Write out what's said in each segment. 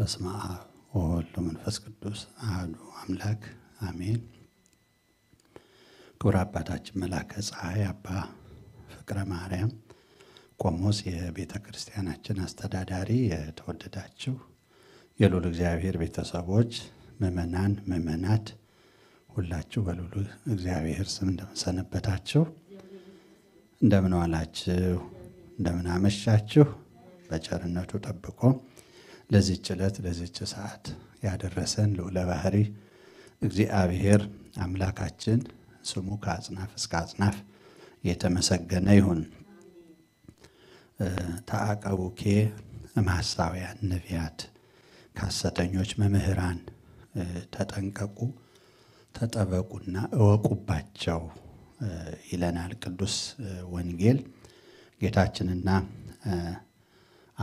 በስመ አብ ወወልድ ወመንፈስ ቅዱስ አህዱ አምላክ አሜን። ክቡር አባታችን መላከ ፀሐይ አባ ፍቅረ ማርያም ቆሞስ የቤተ ክርስቲያናችን አስተዳዳሪ፣ የተወደዳችሁ የልዑል እግዚአብሔር ቤተሰቦች፣ ምዕመናን፣ ምዕመናት ሁላችሁ በልዑል እግዚአብሔር ስም እንደምንሰነበታችሁ፣ እንደምን ዋላችሁ፣ እንደምን አመሻችሁ። በቸርነቱ ጠብቆ ለዚች ዕለት ለዚች ሰዓት ያደረሰን ልዑለ ባህሪ እግዚአብሔር አምላካችን ስሙ ከአጽናፍ እስከ አጽናፍ የተመሰገነ ይሁን። ተአቀቡኬ ማሳውያን ነቢያት፣ ከሐሰተኞች መምህራን ተጠንቀቁ ተጠበቁና እወቁባቸው ይለናል ቅዱስ ወንጌል ጌታችንና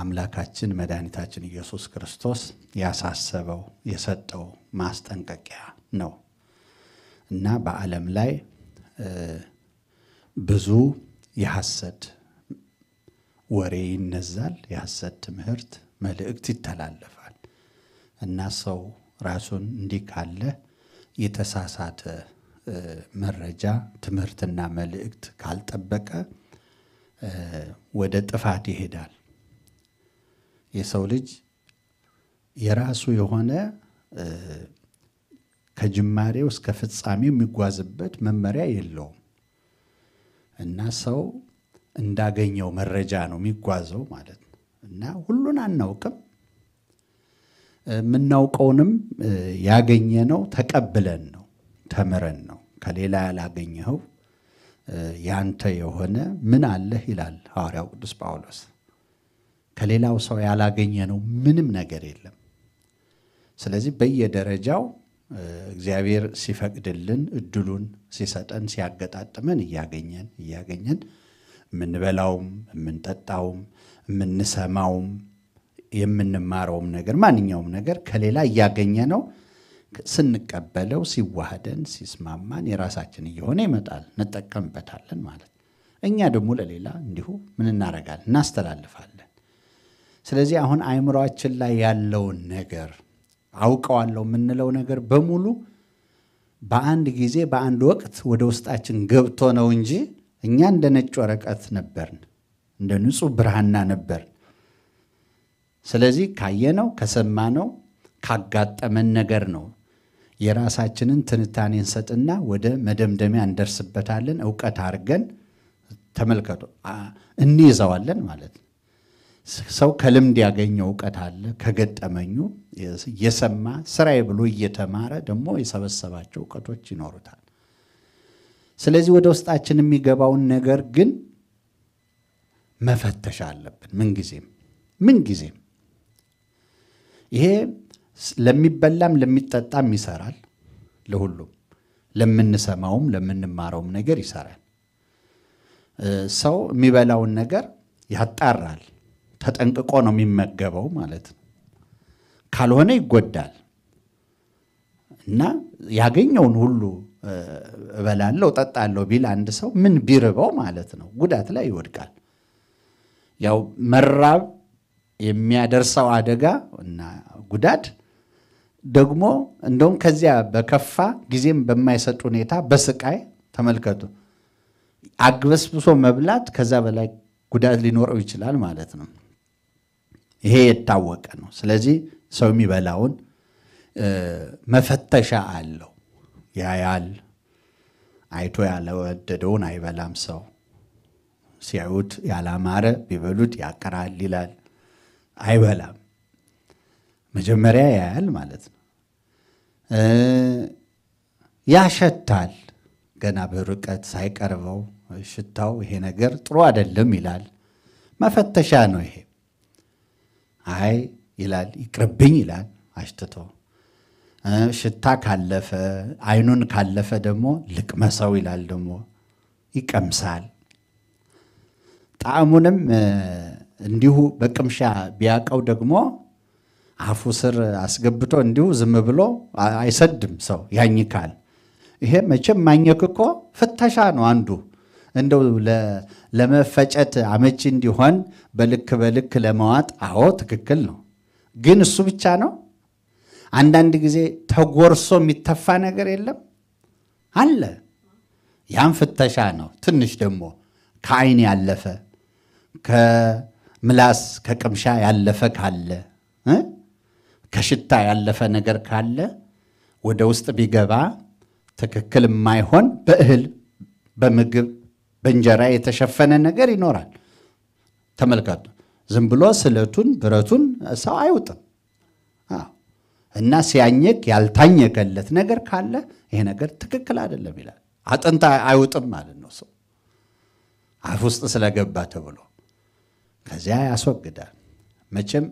አምላካችን መድኃኒታችን ኢየሱስ ክርስቶስ ያሳሰበው የሰጠው ማስጠንቀቂያ ነው እና በዓለም ላይ ብዙ የሐሰት ወሬ ይነዛል። የሐሰት ትምህርት መልእክት ይተላለፋል እና ሰው ራሱን እንዲህ ካለ የተሳሳተ መረጃ ትምህርትና መልእክት ካልጠበቀ ወደ ጥፋት ይሄዳል። የሰው ልጅ የራሱ የሆነ ከጅማሬው እስከ ፍጻሜው የሚጓዝበት መመሪያ የለውም እና ሰው እንዳገኘው መረጃ ነው የሚጓዘው ማለት ነው እና ሁሉን አናውቅም የምናውቀውንም ያገኘ ነው ተቀብለን ነው ተምረን ነው ከሌላ ያላገኘኸው ያንተ የሆነ ምን አለህ ይላል ሐዋርያው ቅዱስ ጳውሎስ ከሌላው ሰው ያላገኘ ነው ምንም ነገር የለም። ስለዚህ በየደረጃው እግዚአብሔር ሲፈቅድልን እድሉን ሲሰጠን ሲያገጣጥመን እያገኘን እያገኘን የምንበላውም የምንጠጣውም የምንሰማውም የምንማረውም ነገር ማንኛውም ነገር ከሌላ እያገኘ ነው ስንቀበለው ሲዋህደን ሲስማማን የራሳችን እየሆነ ይመጣል፣ እንጠቀምበታለን ማለት እኛ ደግሞ ለሌላ እንዲሁ ምን እናደርጋለን? እናስተላልፋለን። ስለዚህ አሁን አይምሯችን ላይ ያለውን ነገር አውቀዋለሁ የምንለው ነገር በሙሉ በአንድ ጊዜ በአንድ ወቅት ወደ ውስጣችን ገብቶ ነው እንጂ እኛ እንደ ነጭ ወረቀት ነበርን፣ እንደ ንጹህ ብርሃና ነበርን። ስለዚህ ካየነው ከሰማነው ካጋጠመን ነገር ነው የራሳችንን ትንታኔ እንሰጥና ወደ መደምደሚያ እንደርስበታለን። እውቀት አድርገን ተመልከቱ እንይዘዋለን ማለት ነው። ሰው ከልምድ ያገኘው እውቀት አለ። ከገጠመኙ እየሰማ ስራዬ ብሎ እየተማረ ደግሞ የሰበሰባቸው እውቀቶች ይኖሩታል። ስለዚህ ወደ ውስጣችን የሚገባውን ነገር ግን መፈተሽ አለብን። ምንጊዜም ምንጊዜም ይሄ ለሚበላም ለሚጠጣም ይሰራል። ለሁሉም ለምንሰማውም ለምንማረውም ነገር ይሰራል። ሰው የሚበላውን ነገር ያጣራል። ተጠንቅቆ ነው የሚመገበው ማለት ነው። ካልሆነ ይጎዳል እና ያገኘውን ሁሉ እበላለው ጠጣለው ቢል አንድ ሰው ምን ቢርበው ማለት ነው ጉዳት ላይ ይወድቃል። ያው መራብ የሚያደርሰው አደጋ እና ጉዳት ደግሞ እንደውም ከዚያ በከፋ ጊዜም በማይሰጥ ሁኔታ በስቃይ ተመልከቱ። አግበስብሶ መብላት ከዛ በላይ ጉዳት ሊኖረው ይችላል ማለት ነው። ይሄ የታወቀ ነው። ስለዚህ ሰው የሚበላውን መፈተሻ አለው። ያያል። አይቶ ያለወደደውን አይበላም። ሰው ሲያዩት ያላማረ ቢበሉት ያቀራል ይላል፣ አይበላም። መጀመሪያ ያያል ማለት ነው። ያሸታል። ገና በርቀት ሳይቀርበው ሽታው ይሄ ነገር ጥሩ አይደለም ይላል። መፈተሻ ነው ይሄ። አይ ይላል፣ ይቅርብኝ ይላል። አሽትቶ ሽታ ካለፈ አይኑን ካለፈ ደግሞ ልቅመሰው ይላል። ደግሞ ይቀምሳል። ጣዕሙንም እንዲሁ በቅምሻ ቢያቀው ደግሞ አፉ ስር አስገብቶ እንዲሁ ዝም ብሎ አይሰድም። ሰው ያኝካል። ይሄ መቼም ማኘክ እኮ ፍተሻ ነው አንዱ እንደው ለመፈጨት አመቺ እንዲሆን በልክ በልክ ለመዋጥ አዎ ትክክል ነው። ግን እሱ ብቻ ነው። አንዳንድ ጊዜ ተጎርሶ የሚተፋ ነገር የለም አለ። ያም ፍተሻ ነው። ትንሽ ደግሞ ከአይን ያለፈ ከምላስ ከቅምሻ ያለፈ ካለ ከሽታ ያለፈ ነገር ካለ ወደ ውስጥ ቢገባ ትክክል የማይሆን በእህል በምግብ በእንጀራ የተሸፈነ ነገር ይኖራል። ተመልከቱ። ዝም ብሎ ስለቱን ብረቱን ሰው አይውጥም እና ሲያኘክ ያልታኘከለት ነገር ካለ ይሄ ነገር ትክክል አይደለም ይላል። አጥንት አይውጥም ማለት ነው ሰው አፍ ውስጥ ስለገባ ተብሎ ከዚያ ያስወግዳል። መቼም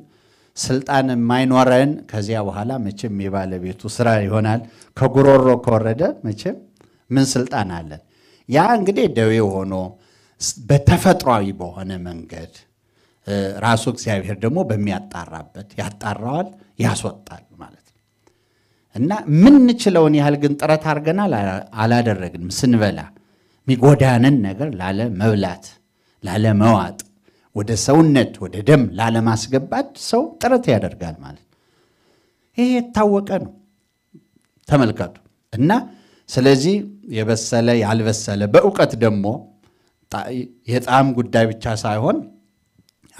ስልጣን የማይኖረን ከዚያ በኋላ መቼም የባለቤቱ ስራ ይሆናል። ከጉሮሮ ከወረደ መቼም ምን ስልጣን አለን? ያ እንግዲህ ደዌ ሆኖ በተፈጥሯዊ በሆነ መንገድ ራሱ እግዚአብሔር ደግሞ በሚያጣራበት ያጣራዋል፣ ያስወጣል ማለት ነው። እና የምንችለውን ያህል ግን ጥረት አድርገናል አላደረግንም። ስንበላ የሚጎዳንን ነገር ላለ መብላት ላለ መዋጥ ወደ ሰውነት ወደ ደም ላለማስገባት ሰው ጥረት ያደርጋል ማለት ነው። ይሄ የታወቀ ነው። ተመልከቱ እና ስለዚህ የበሰለ ያልበሰለ በእውቀት ደግሞ የጣዕም ጉዳይ ብቻ ሳይሆን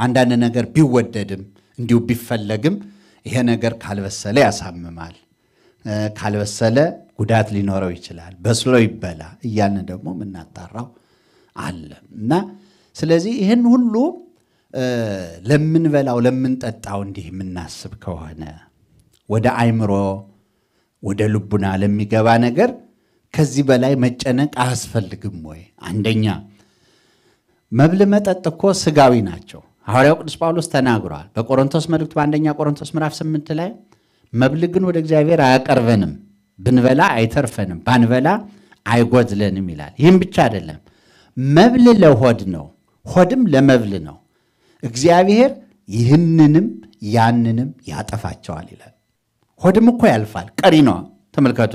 አንዳንድ ነገር ቢወደድም እንዲሁ ቢፈለግም ይሄ ነገር ካልበሰለ ያሳምማል፣ ካልበሰለ ጉዳት ሊኖረው ይችላል፣ በስሎ ይበላ እያልን ደግሞ የምናጣራው አለ እና ስለዚህ ይህን ሁሉ ለምንበላው ለምንጠጣው እንዲህ የምናስብ ከሆነ ወደ አይምሮ ወደ ልቡና ለሚገባ ነገር ከዚህ በላይ መጨነቅ አያስፈልግም ወይ? አንደኛ መብል መጠጥ እኮ ስጋዊ ናቸው። ሐዋርያው ቅዱስ ጳውሎስ ተናግሯል። በቆሮንቶስ መልእክቱ በአንደኛ ቆሮንቶስ ምዕራፍ ስምንት ላይ መብል ግን ወደ እግዚአብሔር አያቀርበንም፣ ብንበላ አይተርፈንም፣ ባንበላ አይጎድለንም ይላል። ይህም ብቻ አይደለም፣ መብል ለሆድ ነው፣ ሆድም ለመብል ነው። እግዚአብሔር ይህንንም ያንንም ያጠፋቸዋል ይላል። ሆድም እኮ ያልፋል፣ ቀሪ ነው። ተመልከቱ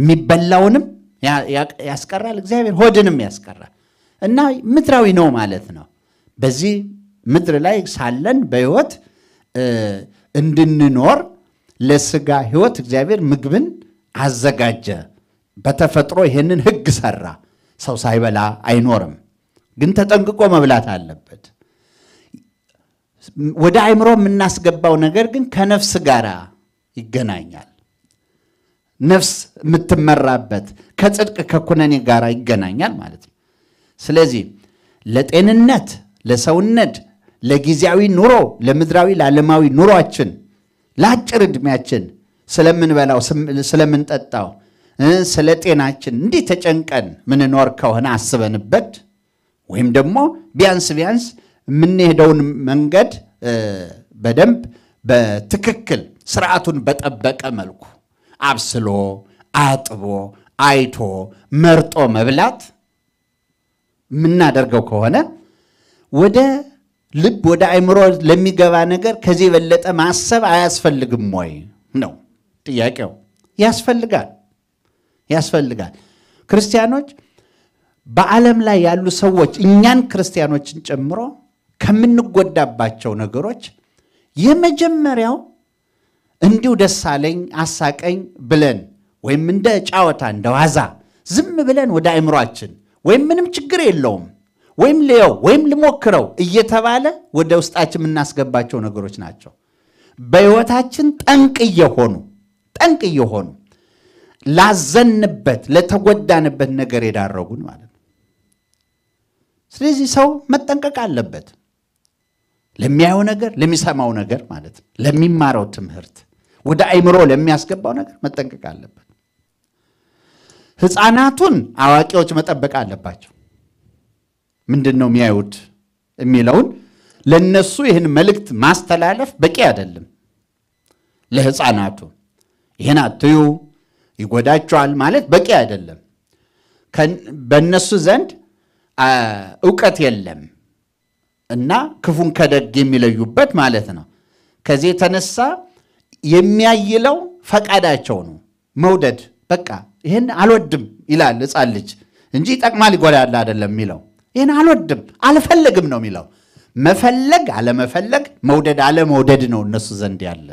የሚበላውንም ያስቀራል፣ እግዚአብሔር ሆድንም ያስቀራል እና ምድራዊ ነው ማለት ነው። በዚህ ምድር ላይ ሳለን በህይወት እንድንኖር ለስጋ ህይወት እግዚአብሔር ምግብን አዘጋጀ። በተፈጥሮ ይህንን ህግ ሰራ። ሰው ሳይበላ አይኖርም፣ ግን ተጠንቅቆ መብላት አለበት። ወደ አይምሮ የምናስገባው ነገር ግን ከነፍስ ጋር ይገናኛል። ነፍስ የምትመራበት ከጽድቅ ከኩነኔ ጋር ይገናኛል ማለት ነው። ስለዚህ ለጤንነት፣ ለሰውነት፣ ለጊዜያዊ ኑሮ፣ ለምድራዊ ለዓለማዊ ኑሯችን፣ ለአጭር ዕድሜያችን ስለምንበላው፣ ስለምንጠጣው፣ ስለ ጤናችን እንዲህ ተጨንቀን ምንኖር ከሆነ አስበንበት ወይም ደግሞ ቢያንስ ቢያንስ የምንሄደውን መንገድ በደንብ በትክክል ስርዓቱን በጠበቀ መልኩ አብስሎ አጥቦ አይቶ መርጦ መብላት የምናደርገው ከሆነ ወደ ልብ ወደ አእምሮ ለሚገባ ነገር ከዚህ የበለጠ ማሰብ አያስፈልግም ወይ ነው ጥያቄው። ያስፈልጋል፣ ያስፈልጋል። ክርስቲያኖች በዓለም ላይ ያሉ ሰዎች እኛን ክርስቲያኖችን ጨምሮ ከምንጎዳባቸው ነገሮች የመጀመሪያው እንዲሁ ደስ አለኝ አሳቀኝ ብለን ወይም እንደ ጫወታ እንደ ዋዛ ዝም ብለን ወደ አእምሯችን ወይም ምንም ችግር የለውም ወይም ልየው ወይም ልሞክረው እየተባለ ወደ ውስጣችን የምናስገባቸው ነገሮች ናቸው። በሕይወታችን ጠንቅ እየሆኑ ጠንቅ እየሆኑ ላዘንበት ለተጎዳንበት ነገር የዳረጉን ማለት ነው። ስለዚህ ሰው መጠንቀቅ አለበት፣ ለሚያየው ነገር፣ ለሚሰማው ነገር ማለት ነው፣ ለሚማረው ትምህርት ወደ አይምሮ ለሚያስገባው ነገር መጠንቀቅ አለበት። ህፃናቱን አዋቂዎች መጠበቅ አለባቸው። ምንድን ነው የሚያዩት የሚለውን ለነሱ ይህን መልእክት ማስተላለፍ በቂ አይደለም። ለህፃናቱ ይህን አትዩ ይጎዳቸዋል ማለት በቂ አይደለም። በእነሱ ዘንድ እውቀት የለም እና ክፉን ከደግ የሚለዩበት ማለት ነው። ከዚህ የተነሳ የሚያይለው ፈቃዳቸው ነው። መውደድ በቃ ይህን አልወድም ይላል ሕፃን ልጅ እንጂ ይጠቅማል ይጎዳል አይደለም የሚለው። ይህን አልወድም አልፈልግም ነው የሚለው። መፈለግ አለመፈለግ፣ መውደድ አለመውደድ ነው እነሱ ዘንድ ያለ።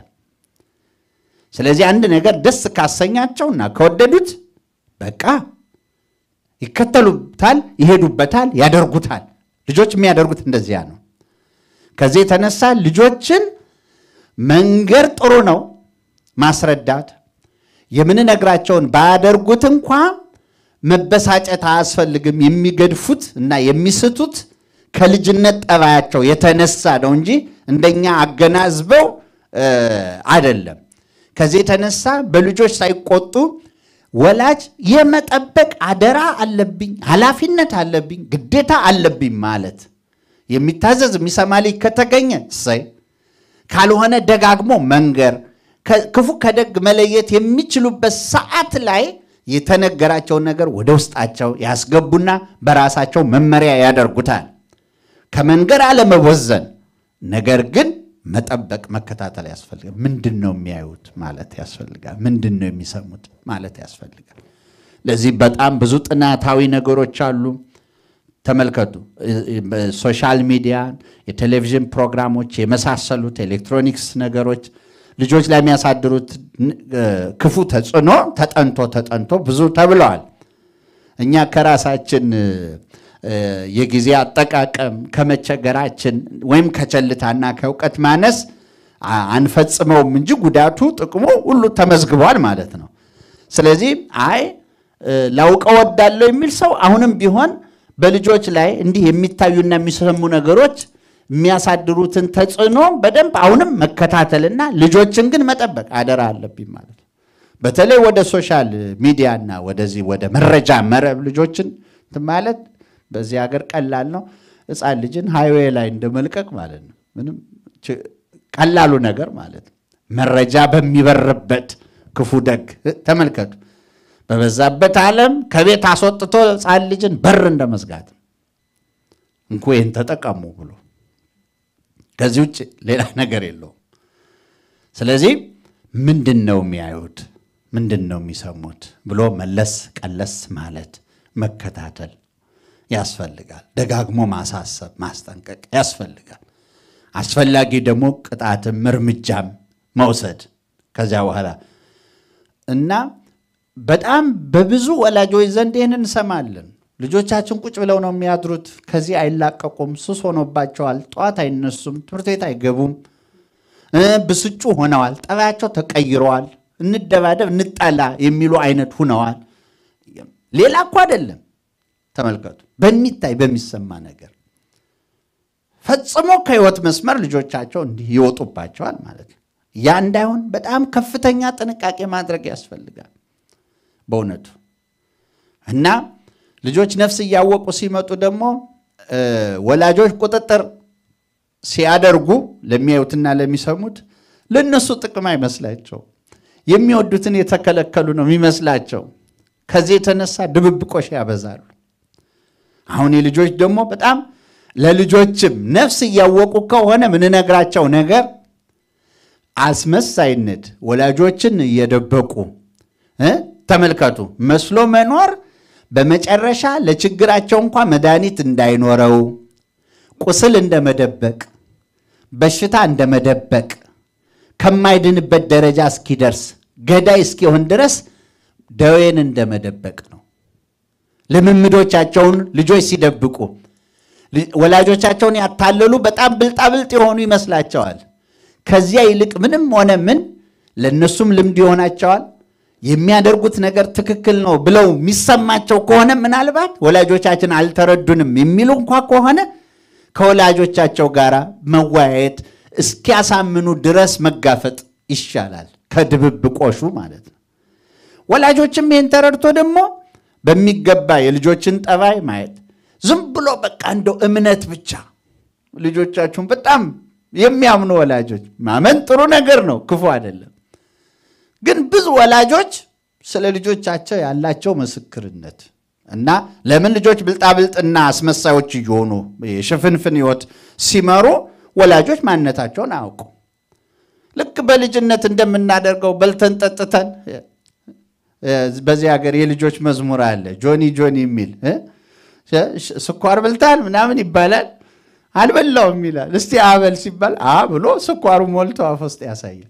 ስለዚህ አንድ ነገር ደስ ካሰኛቸው እና ከወደዱት በቃ ይከተሉታል፣ ይሄዱበታል፣ ያደርጉታል። ልጆች የሚያደርጉት እንደዚያ ነው። ከዚህ የተነሳ ልጆችን መንገድ ጥሩ ነው ማስረዳት። የምንነግራቸውን ባያደርጉት እንኳ መበሳጨት አያስፈልግም። የሚገድፉት እና የሚስቱት ከልጅነት ጠባያቸው የተነሳ ነው እንጂ እንደኛ አገናዝበው አይደለም። ከዚህ የተነሳ በልጆች ሳይቆጡ ወላጅ የመጠበቅ አደራ አለብኝ፣ ኃላፊነት አለብኝ፣ ግዴታ አለብኝ ማለት የሚታዘዝ የሚሰማ ልጅ ከተገኘ እሰይ ካልሆነ ደጋግሞ መንገር ክፉ ከደግ መለየት የሚችሉበት ሰዓት ላይ የተነገራቸውን ነገር ወደ ውስጣቸው ያስገቡና በራሳቸው መመሪያ ያደርጉታል። ከመንገር አለመወዘን፣ ነገር ግን መጠበቅ መከታተል ያስፈልጋል። ምንድን ነው የሚያዩት ማለት ያስፈልጋል። ምንድን ነው የሚሰሙት ማለት ያስፈልጋል። ለዚህ በጣም ብዙ ጥናታዊ ነገሮች አሉ። ተመልከቱ። ሶሻል ሚዲያ፣ የቴሌቪዥን ፕሮግራሞች የመሳሰሉት ኤሌክትሮኒክስ ነገሮች ልጆች ላይ የሚያሳድሩት ክፉ ተጽዕኖ ተጠንቶ ተጠንቶ ብዙ ተብለዋል። እኛ ከራሳችን የጊዜ አጠቃቀም ከመቸገራችን ወይም ከቸልታና ከእውቀት ማነስ አንፈጽመውም እንጂ ጉዳቱ ጥቅሙ ሁሉ ተመዝግቧል ማለት ነው። ስለዚህ አይ ላውቀው ወዳለው የሚል ሰው አሁንም ቢሆን በልጆች ላይ እንዲህ የሚታዩና የሚሰሙ ነገሮች የሚያሳድሩትን ተጽዕኖ በደንብ አሁንም መከታተልና ልጆችን ግን መጠበቅ አደራ አለብኝ ማለት ነው። በተለይ ወደ ሶሻል ሚዲያና ወደዚህ ወደ መረጃ መረብ ልጆችን ማለት በዚህ ሀገር ቀላል ነው። ሕፃን ልጅን ሃይዌ ላይ እንደመልቀቅ ማለት ነው። ምንም ቀላሉ ነገር ማለት ነው። መረጃ በሚበርበት ክፉ ደግ ተመልከቱ። በበዛበት ዓለም ከቤት አስወጥቶ ሕፃን ልጅን በር እንደመስጋት እንኩ ይህን ተጠቀሙ ብሎ ከዚህ ውጭ ሌላ ነገር የለውም። ስለዚህ ምንድን ነው የሚያዩት፣ ምንድን ነው የሚሰሙት ብሎ መለስ ቀለስ ማለት መከታተል ያስፈልጋል። ደጋግሞ ማሳሰብ ማስጠንቀቅ ያስፈልጋል። አስፈላጊ ደግሞ ቅጣትም እርምጃም መውሰድ ከዚያ በኋላ እና በጣም በብዙ ወላጆች ዘንድ ይህን እንሰማለን። ልጆቻችን ቁጭ ብለው ነው የሚያድሩት። ከዚህ አይላቀቁም። ሱስ ሆኖባቸዋል። ጠዋት አይነሱም። ትምህርት ቤት አይገቡም። ብስጩ ሆነዋል። ጠባያቸው ተቀይረዋል። እንደባደብ፣ እንጠላ የሚሉ አይነት ሆነዋል። ሌላ እኮ አይደለም። ተመልከቱ፣ በሚታይ በሚሰማ ነገር ፈጽሞ ከህይወት መስመር ልጆቻቸው እንዲህ ይወጡባቸዋል ማለት ነው። ያ እንዳይሆን በጣም ከፍተኛ ጥንቃቄ ማድረግ ያስፈልጋል። በእውነቱ እና ልጆች ነፍስ እያወቁ ሲመጡ ደግሞ ወላጆች ቁጥጥር ሲያደርጉ ለሚያዩትና ለሚሰሙት ለእነሱ ጥቅም አይመስላቸው። የሚወዱትን የተከለከሉ ነው የሚመስላቸው። ከዚህ የተነሳ ድብብቆሽ ያበዛሉ። አሁን የልጆች ደግሞ በጣም ለልጆችም ነፍስ እያወቁ ከሆነ ምንነግራቸው ነገር አስመሳይነት ወላጆችን እየደበቁ ተመልከቱ። መስሎ መኖር በመጨረሻ ለችግራቸው እንኳ መድኃኒት እንዳይኖረው፣ ቁስል እንደመደበቅ በሽታ እንደመደበቅ ከማይድንበት ደረጃ እስኪደርስ ገዳይ እስኪሆን ድረስ ደዌን እንደመደበቅ ነው። ልምምዶቻቸውን ልጆች ሲደብቁ ወላጆቻቸውን ያታለሉ በጣም ብልጣብልጥ የሆኑ ይመስላቸዋል። ከዚያ ይልቅ ምንም ሆነ ምን ለእነሱም ልምድ ይሆናቸዋል። የሚያደርጉት ነገር ትክክል ነው ብለው የሚሰማቸው ከሆነ ምናልባት ወላጆቻችን አልተረዱንም የሚሉ እንኳ ከሆነ ከወላጆቻቸው ጋር መወያየት እስኪያሳምኑ ድረስ መጋፈጥ ይሻላል፣ ከድብብቆሹ ማለት ነው። ወላጆችም ይህን ተረድቶ ደግሞ በሚገባ የልጆችን ጠባይ ማየት ዝም ብሎ በቃ እንደው እምነት ብቻ ልጆቻችሁን በጣም የሚያምኑ ወላጆች ማመን ጥሩ ነገር ነው፣ ክፉ አይደለም። ወላጆች ስለ ልጆቻቸው ያላቸው ምስክርነት እና ለምን ልጆች ብልጣብልጥና አስመሳዮች እየሆኑ የሽፍንፍን ህይወት ሲመሩ ወላጆች ማንነታቸውን አያውቁ። ልክ በልጅነት እንደምናደርገው በልተን ጠጥተን በዚህ ሀገር የልጆች መዝሙር አለ፣ ጆኒ ጆኒ የሚል ስኳር ብልታን ምናምን ይባላል። አልበላውም ይላል። እስቲ አበል ሲባል አ ብሎ ስኳሩ ሞልቶ አፍ ውስጥ ያሳያል።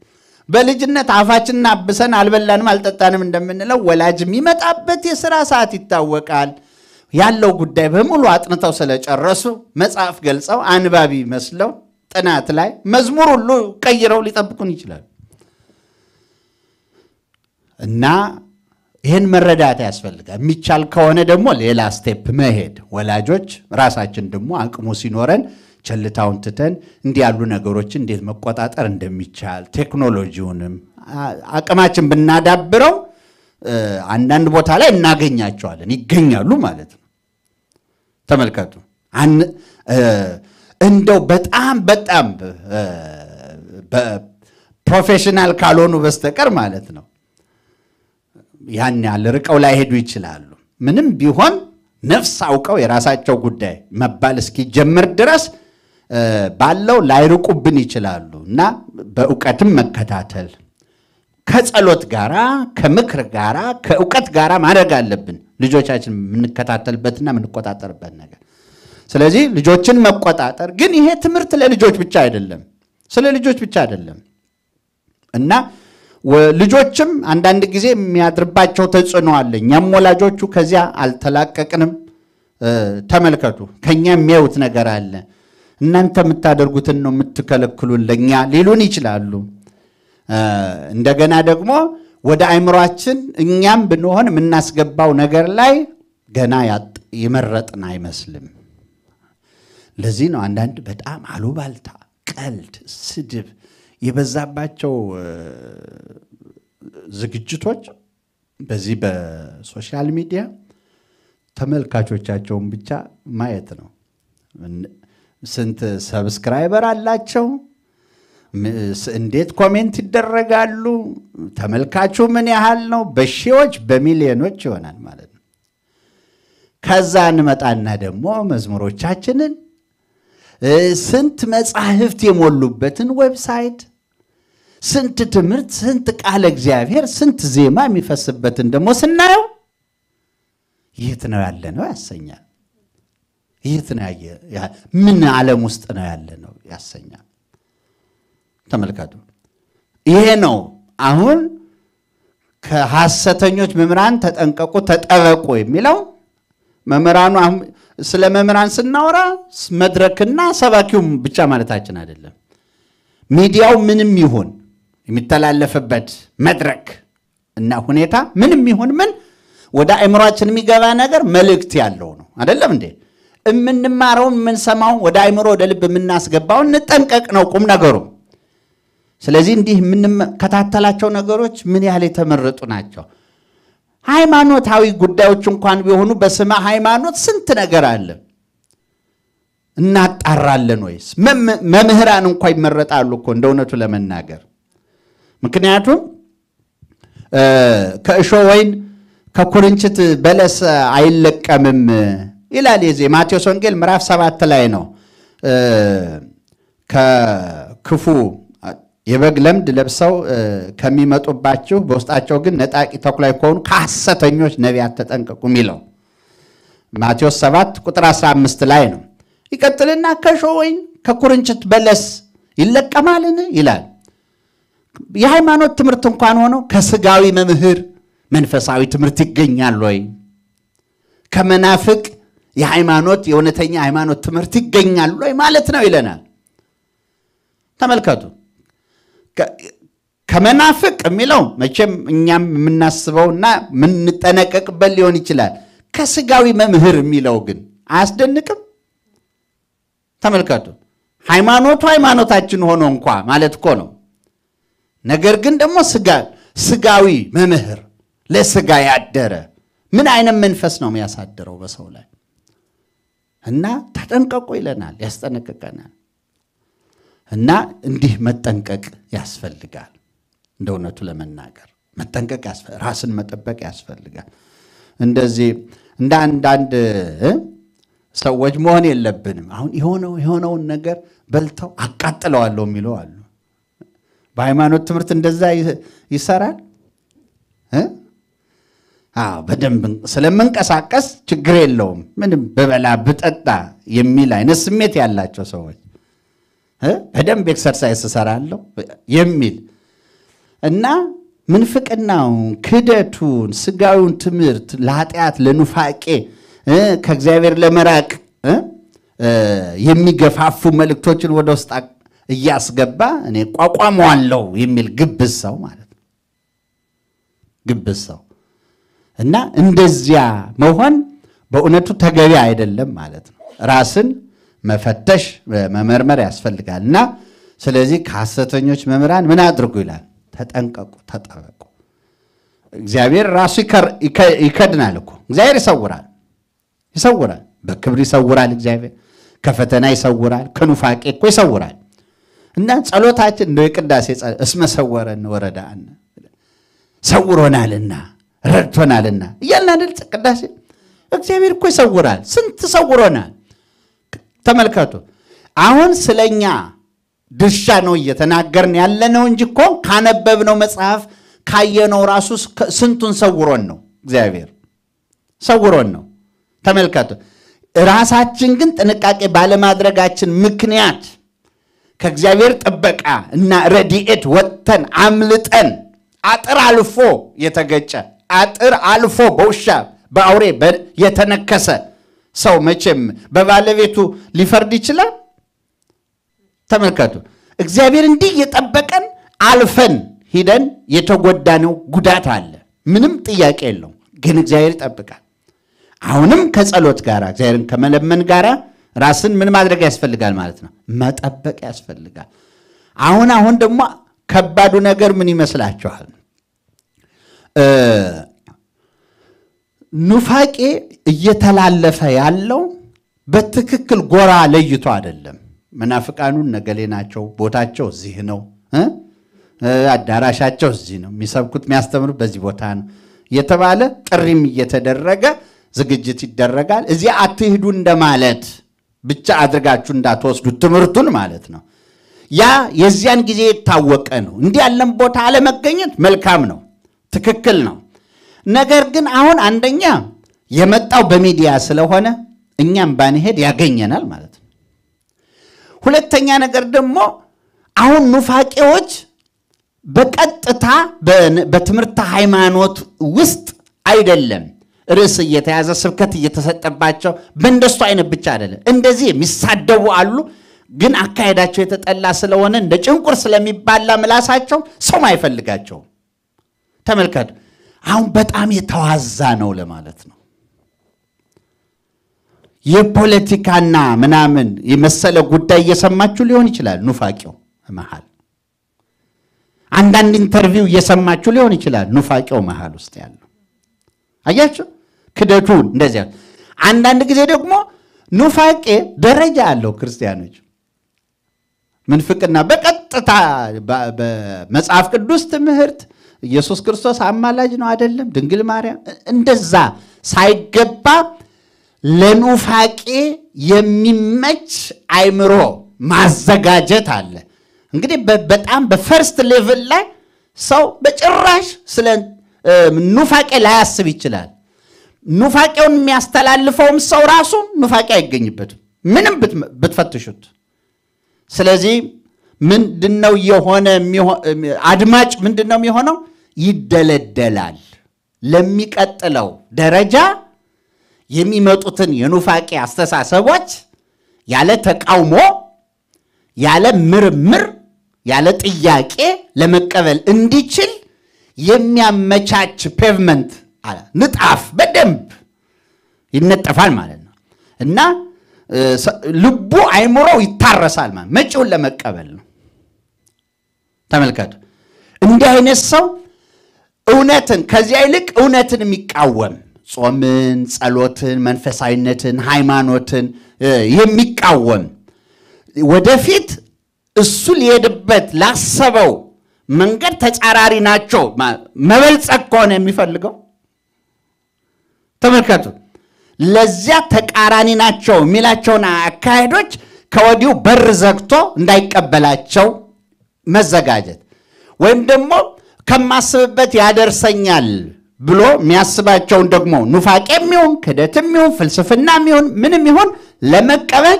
በልጅነት አፋችንን አብሰን አልበላንም አልጠጣንም እንደምንለው ወላጅ የሚመጣበት የስራ ሰዓት ይታወቃል። ያለው ጉዳይ በሙሉ አጥንተው ስለጨረሱ መጽሐፍ ገልጸው አንባቢ መስለው ጥናት ላይ መዝሙር ሁሉ ቀይረው ሊጠብቁን ይችላል እና ይህን መረዳት ያስፈልጋል። የሚቻል ከሆነ ደግሞ ሌላ ስቴፕ መሄድ ወላጆች ራሳችን ደግሞ አቅሙ ሲኖረን ቸልታውን ትተን እንዲህ ያሉ ነገሮችን እንዴት መቆጣጠር እንደሚቻል ቴክኖሎጂውንም አቅማችን ብናዳብረው አንዳንድ ቦታ ላይ እናገኛቸዋለን፣ ይገኛሉ ማለት ነው። ተመልከቱ። እንደው በጣም በጣም ፕሮፌሽናል ካልሆኑ በስተቀር ማለት ነው ያን ያህል ርቀው ላይሄዱ ይችላሉ። ምንም ቢሆን ነፍስ አውቀው የራሳቸው ጉዳይ መባል እስኪጀምር ድረስ ባለው ላይርቁብን ይችላሉ እና በእውቀትም መከታተል ከጸሎት ጋራ ከምክር ጋራ ከእውቀት ጋራ ማድረግ አለብን። ልጆቻችን የምንከታተልበትና የምንቆጣጠርበት ነገር። ስለዚህ ልጆችን መቆጣጠር ግን ይሄ ትምህርት ለልጆች ብቻ አይደለም፣ ስለ ልጆች ብቻ አይደለም እና ልጆችም አንዳንድ ጊዜ የሚያድርባቸው ተጽዕኖ አለ። እኛም ወላጆቹ ከዚያ አልተላቀቅንም። ተመልከቱ፣ ከኛ የሚያዩት ነገር አለ። እናንተ የምታደርጉትን ነው የምትከለክሉን ለእኛ ሊሉን ይችላሉ። እንደገና ደግሞ ወደ አይምሯችን እኛም ብንሆን የምናስገባው ነገር ላይ ገና ይመረጥን አይመስልም። ለዚህ ነው አንዳንድ በጣም አሉባልታ፣ ቀልድ፣ ስድብ የበዛባቸው ዝግጅቶች በዚህ በሶሻል ሚዲያ ተመልካቾቻቸውን ብቻ ማየት ነው። ስንት ሰብስክራይበር አላቸው፣ እንዴት ኮሜንት ይደረጋሉ፣ ተመልካቹ ምን ያህል ነው፣ በሺዎች በሚሊዮኖች ይሆናል ማለት ነው። ከዛ እንመጣና ደግሞ መዝሙሮቻችንን ስንት መጻሕፍት የሞሉበትን ዌብሳይት ስንት ትምህርት፣ ስንት ቃለ እግዚአብሔር፣ ስንት ዜማ የሚፈስበትን ደግሞ ስናየው የት ነው ያለ ነው ያሰኛል። የት ነው ያየ ምን ዓለም ውስጥ ነው ያለ ነው ያሰኛል። ተመልከቱ። ይሄ ነው አሁን ከሐሰተኞች መምህራን ተጠንቀቁ፣ ተጠበቁ የሚለው መምህራኑ። አሁን ስለ መምህራን ስናወራ መድረክና ሰባኪውም ብቻ ማለታችን አይደለም። ሚዲያው ምንም ይሁን የሚተላለፍበት መድረክ እና ሁኔታ ምንም ይሁን ምን ወደ አእምሯችን የሚገባ ነገር መልእክት ያለው ነው። አይደለም እንዴ? የምንማረውን የምንሰማውን ወደ አይምሮ ወደ ልብ የምናስገባው እንጠንቀቅ ነው ቁም ነገሩ። ስለዚህ እንዲህ የምንከታተላቸው ነገሮች ምን ያህል የተመረጡ ናቸው? ሃይማኖታዊ ጉዳዮች እንኳን ቢሆኑ በስመ ሃይማኖት ስንት ነገር አለ። እናጣራለን ወይስ? መምህራን እንኳ ይመረጣሉ እኮ እንደ እውነቱ ለመናገር ምክንያቱም ከእሾ ወይን ከኩርንችት በለስ አይለቀምም ይላል። የዚህ ማቴዎስ ወንጌል ምዕራፍ ሰባት ላይ ነው። ከክፉ የበግ ለምድ ለብሰው ከሚመጡባችሁ በውስጣቸው ግን ነጣቂ ተኩላ ከሆኑ ከሐሰተኞች ነቢያት ተጠንቀቁ የሚለው ማቴዎስ 7 ቁጥር 15 ላይ ነው። ይቀጥልና ከእሾህ ወይን ከኩርንችት በለስ ይለቀማልን ይላል። የሃይማኖት ትምህርት እንኳን ሆኖ ከስጋዊ መምህር መንፈሳዊ ትምህርት ይገኛል ወይ? ከመናፍቅ የሃይማኖት የእውነተኛ ሃይማኖት ትምህርት ይገኛል ወይ ማለት ነው ይለናል። ተመልከቱ ከመናፍቅ የሚለው መቼም እኛም የምናስበውና የምንጠነቀቅበት ሊሆን ይችላል። ከስጋዊ መምህር የሚለው ግን አያስደንቅም? ተመልከቱ ሃይማኖቱ ሃይማኖታችን ሆኖ እንኳ ማለት እኮ ነው። ነገር ግን ደግሞ ስጋዊ መምህር ለስጋ ያደረ ምን አይነት መንፈስ ነው የሚያሳድረው በሰው ላይ? እና ተጠንቀቁ ይለናል፣ ያስጠነቅቀናል። እና እንዲህ መጠንቀቅ ያስፈልጋል። እንደ እውነቱ ለመናገር መጠንቀቅ ራስን መጠበቅ ያስፈልጋል። እንደዚህ እንደ አንዳንድ ሰዎች መሆን የለብንም። አሁን የሆነው የሆነውን ነገር በልተው አቃጥለዋለሁ የሚለው አሉ። በሃይማኖት ትምህርት እንደዛ ይሰራል። በደንብ ስለምንቀሳቀስ ችግር የለውም ምንም ብበላ ብጠጣ የሚል አይነት ስሜት ያላቸው ሰዎች በደንብ ኤክሰርሳይዝ እሰራለሁ የሚል እና ምንፍቅናውን፣ ክደቱን፣ ስጋዊውን ትምህርት ለኃጢአት፣ ለኑፋቄ፣ ከእግዚአብሔር ለመራቅ የሚገፋፉ መልእክቶችን ወደ ውስጥ እያስገባ እኔ ቋቋመዋለሁ የሚል ግብዝ ሰው ማለት ነው። ግብዝ ሰው እና እንደዚያ መሆን በእውነቱ ተገቢ አይደለም ማለት ነው። ራስን መፈተሽ መመርመር ያስፈልጋል። እና ስለዚህ ከሐሰተኞች መምህራን ምን አድርጉ ይላል? ተጠንቀቁ፣ ተጠበቁ። እግዚአብሔር ራሱ ይከድናል እኮ እግዚአብሔር ይሰውራል፣ ይሰውራል፣ በክብር ይሰውራል። እግዚአብሔር ከፈተና ይሰውራል፣ ከኑፋቄ እኮ ይሰውራል። እና ጸሎታችን እንደ ቅዳሴ እስመሰወረን ወረዳ ሰውሮናልና ረድቶናልና እያልን አይደል ቅዳሴ እግዚአብሔር እኮ ይሰውራል። ስንት ሰውሮናል። ተመልከቱ አሁን ስለኛ ድርሻ ነው እየተናገርን ያለ እንጂ እኮ ካነበብነው መጽሐፍ ካየነው ራሱ ስንቱን ሰውሮን ነው እግዚአብሔር ሰውሮን ነው። ተመልከቱ። ራሳችን ግን ጥንቃቄ ባለማድረጋችን ምክንያት ከእግዚአብሔር ጥበቃ እና ረድኤት ወጥተን አምልጠን አጥር አልፎ የተገጨ አጥር አልፎ በውሻ በአውሬ የተነከሰ ሰው መቼም በባለቤቱ ሊፈርድ ይችላል? ተመልከቱ። እግዚአብሔር እንዲህ እየጠበቀን አልፈን ሂደን የተጎዳነው ጉዳት አለ፣ ምንም ጥያቄ የለው። ግን እግዚአብሔር ይጠብቃል። አሁንም ከጸሎት ጋር እግዚአብሔርን ከመለመን ጋር ራስን ምን ማድረግ ያስፈልጋል ማለት ነው? መጠበቅ ያስፈልጋል። አሁን አሁን ደግሞ ከባዱ ነገር ምን ይመስላችኋል? ኑፋቄ እየተላለፈ ያለው በትክክል ጎራ ለይቶ አይደለም። መናፍቃኑን ነገሌ ናቸው፣ ቦታቸው እዚህ ነው፣ አዳራሻቸው እዚህ ነው፣ የሚሰብኩት የሚያስተምሩት በዚህ ቦታ ነው እየተባለ ጥሪም እየተደረገ ዝግጅት ይደረጋል። እዚ አትሂዱ እንደማለት ብቻ አድርጋችሁ እንዳትወስዱት ትምህርቱን ማለት ነው። ያ የዚያን ጊዜ የታወቀ ነው። እንዲህ ያለም ቦታ አለመገኘት መልካም ነው። ትክክል ነው። ነገር ግን አሁን አንደኛ የመጣው በሚዲያ ስለሆነ እኛም ባንሄድ ያገኘናል ማለት ነው። ሁለተኛ ነገር ደግሞ አሁን ኑፋቄዎች በቀጥታ በትምህርተ ሃይማኖት ውስጥ አይደለም ርዕስ እየተያዘ ስብከት እየተሰጠባቸው በእንደሱ አይነት ብቻ አይደለም። እንደዚህ የሚሳደቡ አሉ። ግን አካሄዳቸው የተጠላ ስለሆነ እንደ ጭንቁር ስለሚባላ ምላሳቸው ሰው አይፈልጋቸውም። ተመልከት። አሁን በጣም የተዋዛ ነው ለማለት ነው። የፖለቲካና ምናምን የመሰለ ጉዳይ እየሰማችሁ ሊሆን ይችላል። ኑፋቄው መሃል አንዳንድ ኢንተርቪው እየሰማችሁ ሊሆን ይችላል። ኑፋቄው መሃል ውስጥ ያለው አያችሁ፣ ክደቱ እንደዚያ። አንዳንድ ጊዜ ደግሞ ኑፋቄ ደረጃ አለው። ክርስቲያኖች ምንፍቅና በቀጥታ በመጽሐፍ ቅዱስ ትምህርት ኢየሱስ ክርስቶስ አማላጅ ነው አይደለም፣ ድንግል ማርያም እንደዛ ሳይገባ ለኑፋቄ የሚመች አይምሮ ማዘጋጀት አለ። እንግዲህ በጣም በፈርስት ሌቭል ላይ ሰው በጭራሽ ስለ ኑፋቄ ላያስብ ይችላል። ኑፋቄውን የሚያስተላልፈውም ሰው ራሱ ኑፋቄ አይገኝበትም ምንም ብትፈትሹት። ስለዚህ ምንድነው የሆነ አድማጭ ምንድነው የሚሆነው? ይደለደላል። ለሚቀጥለው ደረጃ የሚመጡትን የኑፋቄ አስተሳሰቦች ያለ ተቃውሞ፣ ያለ ምርምር፣ ያለ ጥያቄ ለመቀበል እንዲችል የሚያመቻች ፔቭመንት ንጣፍ በደንብ ይነጠፋል ማለት ነው እና ልቡ አይምሮው ይታረሳል ማለት መጪውን ለመቀበል ነው። ተመልከቱ እንዲህ አይነት ሰው እውነትን ከዚያ ይልቅ እውነትን የሚቃወም ጾምን፣ ጸሎትን፣ መንፈሳዊነትን፣ ሃይማኖትን የሚቃወም ወደፊት እሱ ሊሄድበት ላሰበው መንገድ ተጻራሪ ናቸው። መበልጸግ ከሆነ የሚፈልገው ተመልከቱ፣ ለዚያ ተቃራኒ ናቸው የሚላቸውን አካሄዶች ከወዲሁ በር ዘግቶ እንዳይቀበላቸው መዘጋጀት ወይም ደግሞ ከማስብበት ያደርሰኛል ብሎ የሚያስባቸውን ደግሞ ኑፋቄም ይሁን ክደትም ይሁን ፍልስፍናም ይሁን ምንም ይሁን ለመቀበል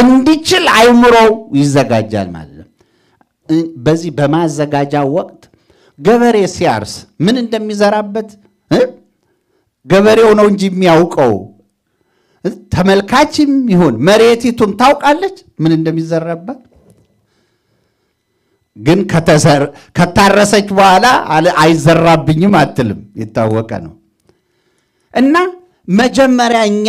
እንዲችል አይምሮ ይዘጋጃል ማለት ነው። በዚህ በማዘጋጃ ወቅት ገበሬ ሲያርስ ምን እንደሚዘራበት ገበሬው ነው እንጂ የሚያውቀው ተመልካችም ይሁን መሬቲቱም ታውቃለች ምን እንደሚዘራበት ግን ከታረሰች በኋላ አይዘራብኝም አትልም። የታወቀ ነው እና መጀመሪያ እኛ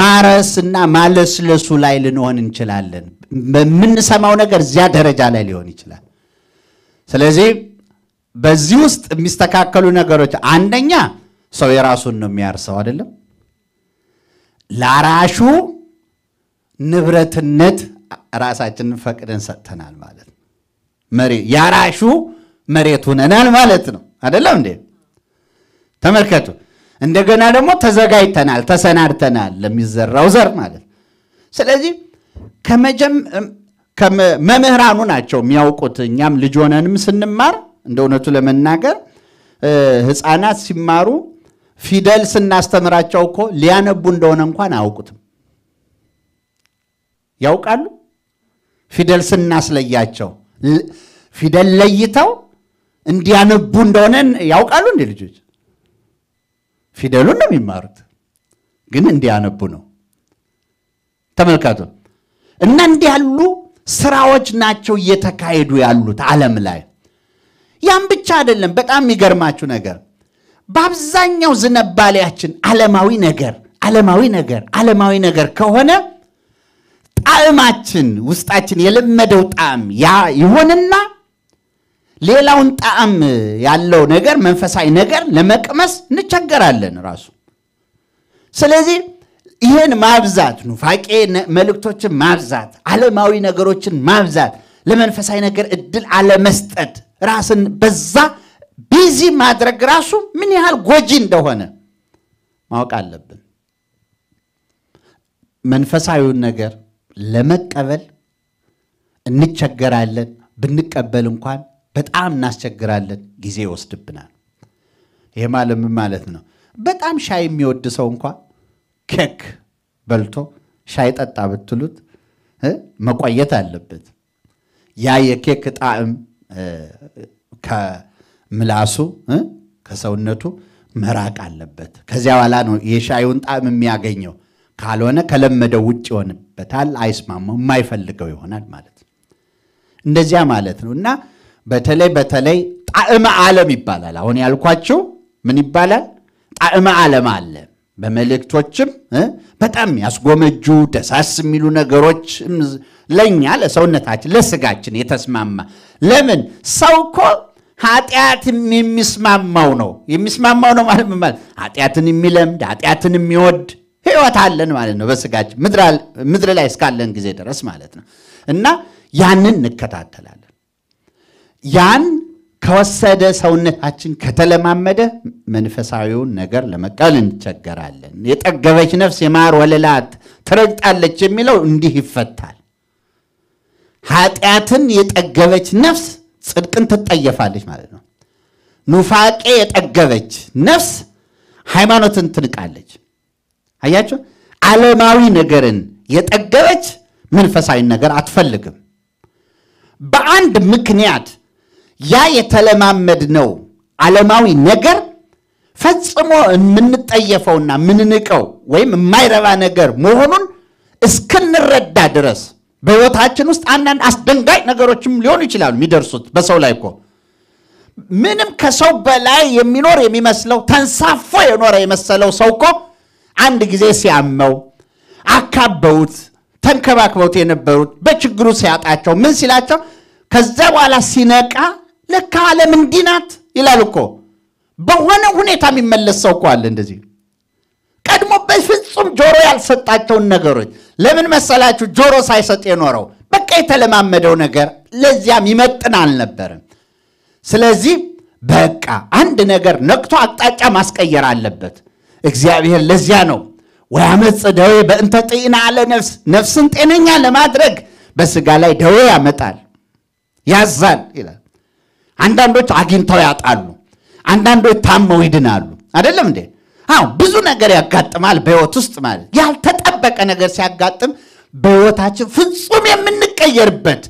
ማረስና ማለስለሱ ላይ ልንሆን እንችላለን። በምንሰማው ነገር እዚያ ደረጃ ላይ ሊሆን ይችላል። ስለዚህ በዚህ ውስጥ የሚስተካከሉ ነገሮች አንደኛ ሰው የራሱን ነው የሚያርሰው አይደለም። ላራሹ ንብረትነት ራሳችንን ፈቅደን ሰጥተናል ማለት ነው። መሬት ያራሹ መሬት ሆነናል ማለት ነው። አደለም እንዴ? ተመልከቱ። እንደገና ደግሞ ተዘጋጅተናል፣ ተሰናድተናል ለሚዘራው ዘር ማለት ነው። ስለዚህ መምህራኑ ናቸው የሚያውቁት። እኛም ልጅ ሆነንም ስንማር እንደ እውነቱ ለመናገር ህፃናት ሲማሩ ፊደል ስናስተምራቸው እኮ ሊያነቡ እንደሆነ እንኳን አያውቁትም። ያውቃሉ ፊደል ስናስለያቸው ፊደል ለይተው እንዲያነቡ እንደሆነ ያውቃሉ። እንደ ልጆች ፊደሉን ነው የሚማሩት፣ ግን እንዲያነቡ ነው። ተመልከቱ እና እንዲህ ያሉ ስራዎች ናቸው እየተካሄዱ ያሉት ዓለም ላይ። ያም ብቻ አይደለም። በጣም የሚገርማችሁ ነገር በአብዛኛው ዝነባሌያችን ዓለማዊ ነገር ዓለማዊ ነገር ዓለማዊ ነገር ከሆነ ጣዕማችን ውስጣችን የለመደው ጣዕም ያ ይሆንና ሌላውን ጣዕም ያለው ነገር መንፈሳዊ ነገር ለመቅመስ እንቸገራለን ራሱ። ስለዚህ ይህን ማብዛት፣ ኑፋቄ መልእክቶችን ማብዛት፣ ዓለማዊ ነገሮችን ማብዛት፣ ለመንፈሳዊ ነገር እድል አለመስጠት፣ ራስን በዛ ቢዚ ማድረግ ራሱ ምን ያህል ጎጂ እንደሆነ ማወቅ አለብን። መንፈሳዊውን ነገር ለመቀበል እንቸገራለን። ብንቀበል እንኳን በጣም እናስቸግራለን፣ ጊዜ ይወስድብናል። ይህ ማለት ምን ማለት ነው? በጣም ሻይ የሚወድ ሰው እንኳ ኬክ በልቶ ሻይ ጠጣ ብትሉት መቆየት አለበት። ያ የኬክ ጣዕም ከምላሱ ከሰውነቱ መራቅ አለበት። ከዚያ በኋላ ነው የሻዩን ጣዕም የሚያገኘው። ካልሆነ ከለመደው ውጭ ይሆንበታል፣ አይስማማው፣ የማይፈልገው ይሆናል ማለት ነው። እንደዚያ ማለት ነው እና በተለይ በተለይ ጣዕመ ዓለም ይባላል። አሁን ያልኳቸው ምን ይባላል? ጣዕመ ዓለም አለ። በመልእክቶችም በጣም ያስጎመጁ ደሳስ የሚሉ ነገሮች ለእኛ ለሰውነታችን ለስጋችን የተስማማ ለምን ሰው እኮ ኃጢአትም የሚስማማው ነው። የሚስማማው ነው ማለት ኃጢአትን የሚለምድ ኃጢአትን የሚወድ ህይወት አለን ማለት ነው በስጋችን ምድር ላይ እስካለን ጊዜ ድረስ ማለት ነው እና ያንን እንከታተላለን ያን ከወሰደ ሰውነታችን ከተለማመደ መንፈሳዊውን ነገር ለመቀበል እንቸገራለን የጠገበች ነፍስ የማር ወለላት ትረግጣለች የሚለው እንዲህ ይፈታል ኃጢአትን የጠገበች ነፍስ ጽድቅን ትጠየፋለች ማለት ነው ኑፋቄ የጠገበች ነፍስ ሃይማኖትን ትንቃለች አያቸው። ዓለማዊ ነገርን የጠገበች መንፈሳዊ ነገር አትፈልግም። በአንድ ምክንያት ያ የተለማመድነው ዓለማዊ ነገር ፈጽሞ የምንጠየፈውና የምንንቀው ወይም የማይረባ ነገር መሆኑን እስክንረዳ ድረስ በሕይወታችን ውስጥ አንዳንድ አስደንጋጭ ነገሮችም ሊሆኑ ይችላሉ የሚደርሱት በሰው ላይ እኮ ምንም ከሰው በላይ የሚኖር የሚመስለው ተንሳፎ የኖረ የመሰለው ሰው እኮ አንድ ጊዜ ሲያመው አካበውት ተንከባክበውት የነበሩት በችግሩ ሲያጣቸው ምን ሲላቸው፣ ከዛ በኋላ ሲነቃ ለካ ዓለም እንዲህ ናት ይላል እኮ። በሆነ ሁኔታ የሚመለስ ሰው እኮ አለ እንደዚህ ቀድሞ በፍጹም ጆሮ ያልሰጣቸውን ነገሮች ለምን መሰላችሁ? ጆሮ ሳይሰጥ የኖረው በቃ የተለማመደው ነገር ለዚያም ይመጥን አልነበርም። ስለዚህ በቃ አንድ ነገር ነቅቶ አቅጣጫ ማስቀየር አለበት። እግዚአብሔር ለዚያ ነው ወያመፅ ደዌ በእንተ ጤና አለ ነፍስ ነፍስን ጤነኛ ለማድረግ በስጋ ላይ ደዌ ያመጣል ያዛል ይላል። አንዳንዶች አግኝተው ያጣሉ፣ አንዳንዶች ታመው ይድናሉ። አይደለም እንዴ? አዎ ብዙ ነገር ያጋጥማል በህይወት ውስጥ ማለት ያልተጠበቀ ነገር ሲያጋጥም በህይወታችን ፍጹም የምንቀየርበት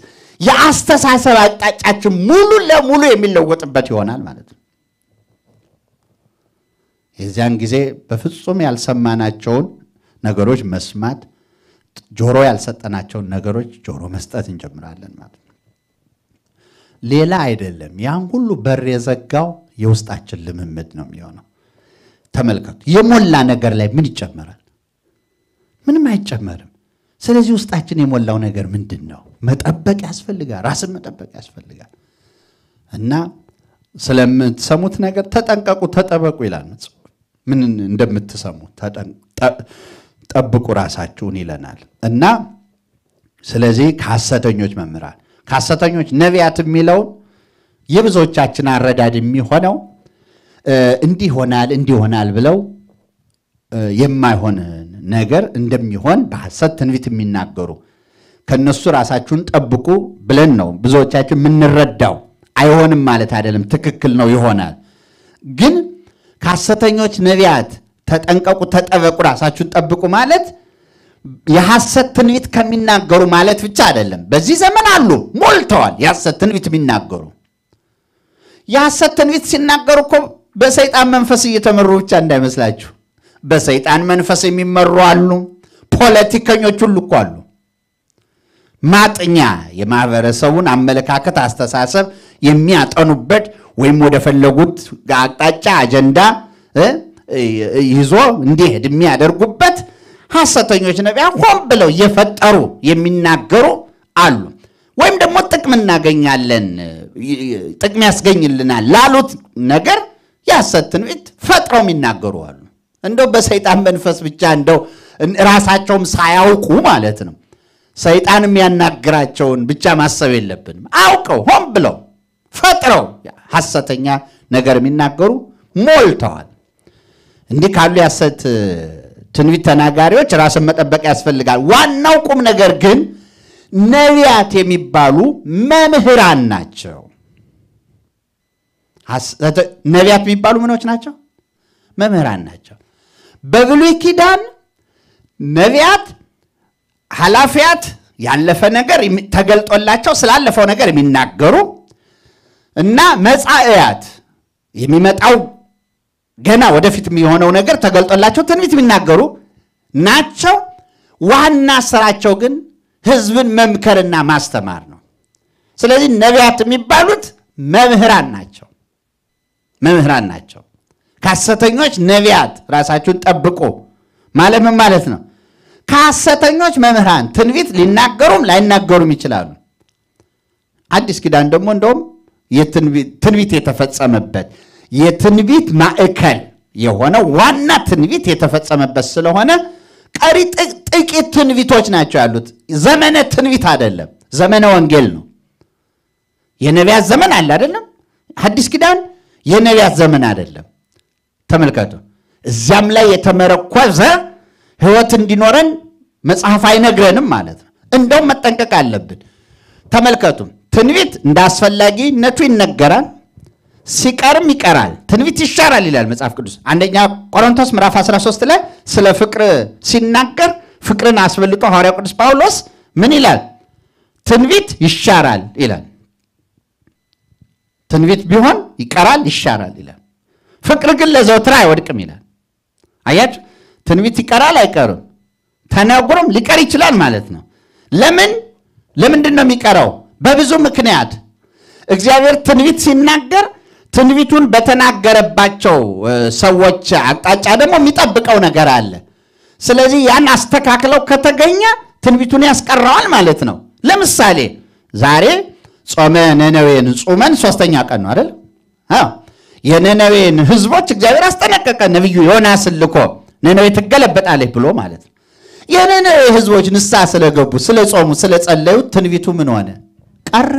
የአስተሳሰብ አቅጣጫችን ሙሉ ለሙሉ የሚለወጥበት ይሆናል ማለት ነው። የዚያን ጊዜ በፍጹም ያልሰማናቸውን ነገሮች መስማት፣ ጆሮ ያልሰጠናቸውን ነገሮች ጆሮ መስጠት እንጀምራለን ማለት ነው። ሌላ አይደለም። ያን ሁሉ በር የዘጋው የውስጣችን ልምምድ ነው የሚሆነው። ተመልከቱ፣ የሞላ ነገር ላይ ምን ይጨመራል? ምንም አይጨመርም። ስለዚህ ውስጣችን የሞላው ነገር ምንድን ነው? መጠበቅ ያስፈልጋል። ራስን መጠበቅ ያስፈልጋል እና ስለምትሰሙት ነገር ተጠንቀቁ፣ ተጠበቁ ይላል መጽሐፍ። ምን እንደምትሰሙ ጠብቁ ራሳችሁን ይለናል። እና ስለዚህ ከሐሰተኞች መምህራን ከሐሰተኞች ነቢያት የሚለውን የብዙዎቻችን አረዳድ የሚሆነው እንዲሆናል እንዲሆናል ብለው የማይሆን ነገር እንደሚሆን በሐሰት ትንቢት የሚናገሩ ከእነሱ ራሳችሁን ጠብቁ ብለን ነው ብዙዎቻችን የምንረዳው። አይሆንም ማለት አይደለም፣ ትክክል ነው፣ ይሆናል ግን ከሐሰተኞች ነቢያት ተጠንቀቁ፣ ተጠበቁ፣ ራሳችሁን ጠብቁ ማለት የሐሰት ትንቢት ከሚናገሩ ማለት ብቻ አይደለም። በዚህ ዘመን አሉ፣ ሞልተዋል የሐሰት ትንቢት የሚናገሩ። የሐሰት ትንቢት ሲናገሩ እኮ በሰይጣን መንፈስ እየተመሩ ብቻ እንዳይመስላችሁ፣ በሰይጣን መንፈስ የሚመሩ አሉ። ፖለቲከኞች ሁሉ እኮ አሉ። ማጥኛ የማህበረሰቡን አመለካከት፣ አስተሳሰብ የሚያጠኑበት ወይም ወደፈለጉት አቅጣጫ አጀንዳ ይዞ እንዲሄድ የሚያደርጉበት ሐሰተኞች ነቢያ ሆን ብለው እየፈጠሩ የሚናገሩ አሉ። ወይም ደግሞ ጥቅም እናገኛለን ጥቅም ያስገኝልናል ላሉት ነገር የሐሰት ትንቢት ፈጥረው የሚናገሩ አሉ። እንደው በሰይጣን መንፈስ ብቻ እንደው ራሳቸውም ሳያውቁ ማለት ነው ሰይጣን የሚያናግራቸውን ብቻ ማሰብ የለብንም። አውቀው ሆን ብለው ፈጥረው ሐሰተኛ ነገር የሚናገሩ ሞልተዋል። እንዲህ ካሉ የሐሰት ትንቢት ተናጋሪዎች ራስን መጠበቅ ያስፈልጋል። ዋናው ቁም ነገር ግን ነቢያት የሚባሉ መምህራን ናቸው። ነቢያት የሚባሉ ምኖች ናቸው? መምህራን ናቸው። በብሉይ ኪዳን ነቢያት ኃላፊያት ያለፈ ነገር ተገልጦላቸው ስላለፈው ነገር የሚናገሩ እና መጻእያት የሚመጣው ገና ወደፊት የሚሆነው ነገር ተገልጦላቸው ትንቢት የሚናገሩ ናቸው። ዋና ስራቸው ግን ህዝብን መምከርና ማስተማር ነው። ስለዚህ ነቢያት የሚባሉት መምህራን ናቸው። መምህራን ናቸው። ከሐሰተኞች ነቢያት ራሳችሁን ጠብቁ ማለት ምን ማለት ነው? ከሐሰተኞች መምህራን ትንቢት ሊናገሩም ላይናገሩም ይችላሉ። አዲስ ኪዳን ደግሞ እንደውም ትንቢት የተፈጸመበት የትንቢት ማዕከል የሆነ ዋና ትንቢት የተፈጸመበት ስለሆነ ቀሪ ጥቂት ትንቢቶች ናቸው ያሉት። ዘመነ ትንቢት አይደለም፣ ዘመነ ወንጌል ነው። የነቢያት ዘመን አለ አይደለም። አዲስ ኪዳን የነቢያት ዘመን አይደለም። ተመልከቱ። እዚያም ላይ የተመረኮዘ ህይወት እንዲኖረን መጽሐፍ አይነግረንም ማለት ነው። እንደውም መጠንቀቅ አለብን። ተመልከቱ ትንቢት እንደ አስፈላጊነቱ ይነገራል፣ ሲቀርም ይቀራል። ትንቢት ይሻራል ይላል መጽሐፍ ቅዱስ። አንደኛ ቆሮንቶስ ምዕራፍ 13 ላይ ስለ ፍቅር ሲናገር ፍቅርን አስበልጦ ሐዋርያው ቅዱስ ጳውሎስ ምን ይላል? ትንቢት ይሻራል ይላል። ትንቢት ቢሆን ይቀራል፣ ይሻራል ይላል። ፍቅር ግን ለዘውትር አይወድቅም ይላል። አያችሁ ትንቢት ይቀራል አይቀርም? ተነግሮም ሊቀር ይችላል ማለት ነው። ለምን ለምንድን ነው የሚቀረው? በብዙ ምክንያት እግዚአብሔር ትንቢት ሲናገር ትንቢቱን በተናገረባቸው ሰዎች አቅጣጫ ደግሞ የሚጠብቀው ነገር አለ። ስለዚህ ያን አስተካክለው ከተገኘ ትንቢቱን ያስቀረዋል ማለት ነው። ለምሳሌ ዛሬ ጾመ ነነዌን ጹመን ሶስተኛ ቀን ነው አይደል? የነነዌን ህዝቦች እግዚአብሔር አስጠነቀቀ ነቢዩ ዮናስን ልኮ ነነዌ ትገለበጣለች ብሎ ማለት ነው። የነነዌ ህዝቦች ንስሐ ስለገቡ ስለ ጾሙ ስለ ጸለዩ ትንቢቱ ምን ሆነ? ቀረ።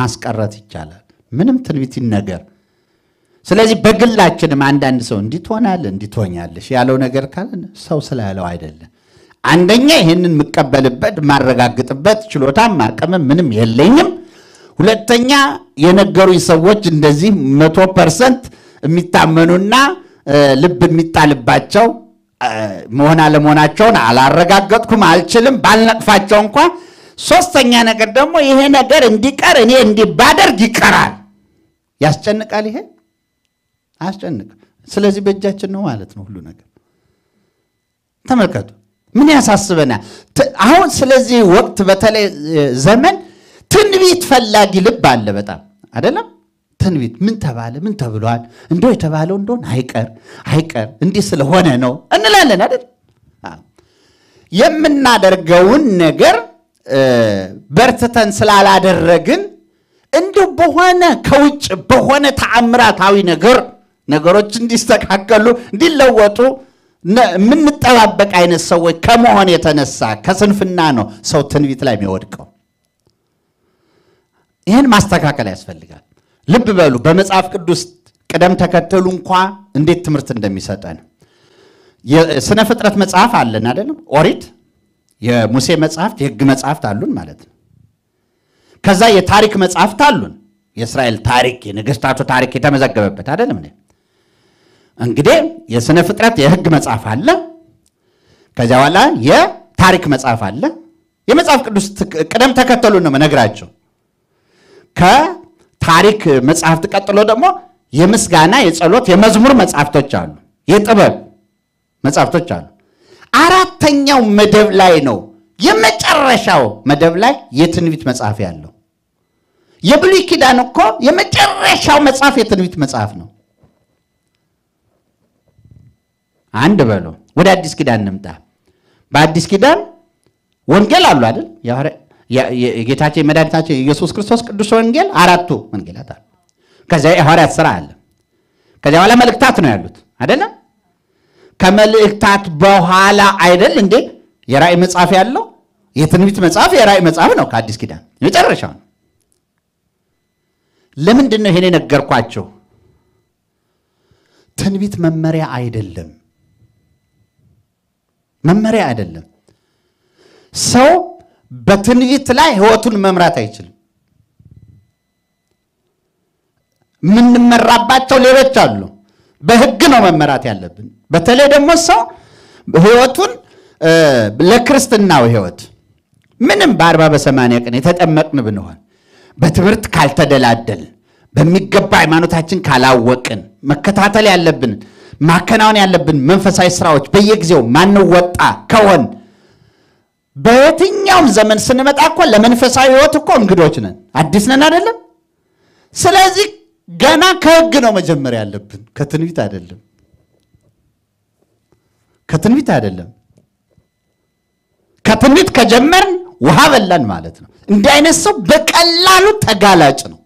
ማስቀረት ይቻላል። ምንም ትንቢት ይነገር። ስለዚህ በግላችንም አንዳንድ ሰው እንዲህ ትሆናለህ እንዲህ ትሆኛለሽ ያለው ነገር ካለ ሰው ስላለው አይደለም። አንደኛ ይህንን የምቀበልበት ማረጋግጥበት ችሎታም አቅምም ምንም የለኝም። ሁለተኛ የነገሩኝ ሰዎች እንደዚህ መቶ ፐርሰንት የሚታመኑና ልብ የሚጣልባቸው መሆን አለመሆናቸውን አላረጋገጥኩም፣ አልችልም፣ ባልነቅፋቸው እንኳ። ሶስተኛ ነገር ደግሞ ይሄ ነገር እንዲቀር እኔ እንዲባደርግ ይቀራል። ያስጨንቃል። ይሄ አያስጨንቅም። ስለዚህ በእጃችን ነው ማለት ነው ሁሉ ነገር። ተመልከቱ ምን ያሳስበናል አሁን። ስለዚህ ወቅት በተለይ ዘመን ትንቢት ፈላጊ ልብ አለ በጣም አይደለም ትንቢት ምን ተባለ ምን ተብሏል እንደው የተባለው እንደሆን አይቀር አይቀር እንዲህ ስለሆነ ነው እንላለን አይደል የምናደርገውን ነገር በርትተን ስላላደረግን እንዲሁ በሆነ ከውጭ በሆነ ተአምራታዊ ነገር ነገሮች እንዲስተካከሉ እንዲለወጡ የምንጠባበቅ አይነት ሰዎች ከመሆን የተነሳ ከስንፍና ነው ሰው ትንቢት ላይ የሚወድቀው ይህን ማስተካከል ያስፈልጋል ልብ በሉ በመጽሐፍ ቅዱስ ቅደም ተከተሉ እንኳ እንዴት ትምህርት እንደሚሰጠን የስነ ፍጥረት መጽሐፍ አለን አይደለም ኦሪት የሙሴ መጽሐፍት የህግ መጽሐፍት አሉን ማለት ነው ከዛ የታሪክ መጽሐፍት አሉን የእስራኤል ታሪክ የነገስታቱ ታሪክ የተመዘገበበት አይደለም እንግዲህ የስነ ፍጥረት የህግ መጽሐፍ አለ ከዚያ በኋላ የታሪክ መጽሐፍ አለ የመጽሐፍ ቅዱስ ቅደም ተከተሉን ነው መነግራቸው ታሪክ መጽሐፍት ቀጥሎ ደግሞ የምስጋና የጸሎት የመዝሙር መጽሐፍቶች አሉ፣ የጥበብ መጽሐፍቶች አሉ። አራተኛው መደብ ላይ ነው የመጨረሻው መደብ ላይ የትንቢት መጽሐፍ ያለው። የብሉይ ኪዳን እኮ የመጨረሻው መጽሐፍ የትንቢት መጽሐፍ ነው። አንድ በሎ ወደ አዲስ ኪዳን እንምጣ። በአዲስ ኪዳን ወንጌል አሉ አይደል? የጌታችን መድኃኒታችን የኢየሱስ ክርስቶስ ቅዱስ ወንጌል አራቱ ወንጌላት አሉ። ከዚያ የሐዋርያት ሥራ አለ። ከዚያ በኋላ መልእክታት ነው ያሉት አይደለም። ከመልእክታት በኋላ አይደል እንዴ የራእይ መጽሐፍ ያለው የትንቢት መጽሐፍ የራእይ መጽሐፍ ነው። ከአዲስ ኪዳን የመጨረሻው ነው። ለምንድን ነው ይሄን የነገርኳቸው? ትንቢት መመሪያ አይደለም፣ መመሪያ አይደለም ሰው በትንቢት ላይ ህይወቱን መምራት አይችልም። የምንመራባቸው ሌሎች አሉ። በህግ ነው መመራት ያለብን። በተለይ ደግሞ ሰው ህይወቱን ለክርስትናው ህይወት ምንም በአርባ በሰማንያ ቀን የተጠመቅን ብንሆን በትምህርት ካልተደላደል በሚገባ ሃይማኖታችን ካላወቅን መከታተል ያለብን ማከናወን ያለብን መንፈሳዊ ስራዎች በየጊዜው ማንወጣ ከሆን በየትኛውም ዘመን ስንመጣ እኮ ለመንፈሳዊ ህይወት እኮ እንግዶች ነን፣ አዲስ ነን አይደለም። ስለዚህ ገና ከህግ ነው መጀመሪያ ያለብን፣ ከትንቢት አይደለም፣ ከትንቢት አይደለም። ከትንቢት ከጀመርን ውሃ በላን ማለት ነው። እንዲህ አይነት ሰው በቀላሉ ተጋላጭ ነው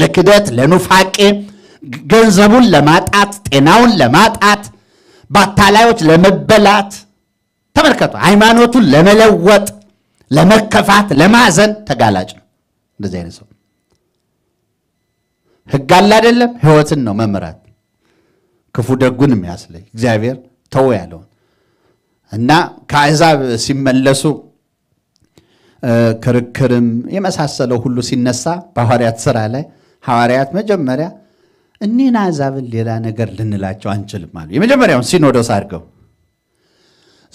ለክደት፣ ለኑፋቄ፣ ገንዘቡን ለማጣት፣ ጤናውን ለማጣት፣ ባታላዮች ለመበላት ተመልከቱ። ሃይማኖቱን ለመለወጥ ለመከፋት፣ ለማዘን ተጋላጭ ነው። እንደዚህ አይነት ሰው ህግ አለ አይደለም፣ ህይወትን ነው መምራት። ክፉ ደጉን የሚያስለይ እግዚአብሔር ተው ያለውን እና ከአሕዛብ ሲመለሱ ክርክርም የመሳሰለው ሁሉ ሲነሳ በሐዋርያት ሥራ ላይ ሐዋርያት መጀመሪያ እኒህን አሕዛብን ሌላ ነገር ልንላቸው አንችልም አሉ። የመጀመሪያውን ሲኖዶስ አድርገው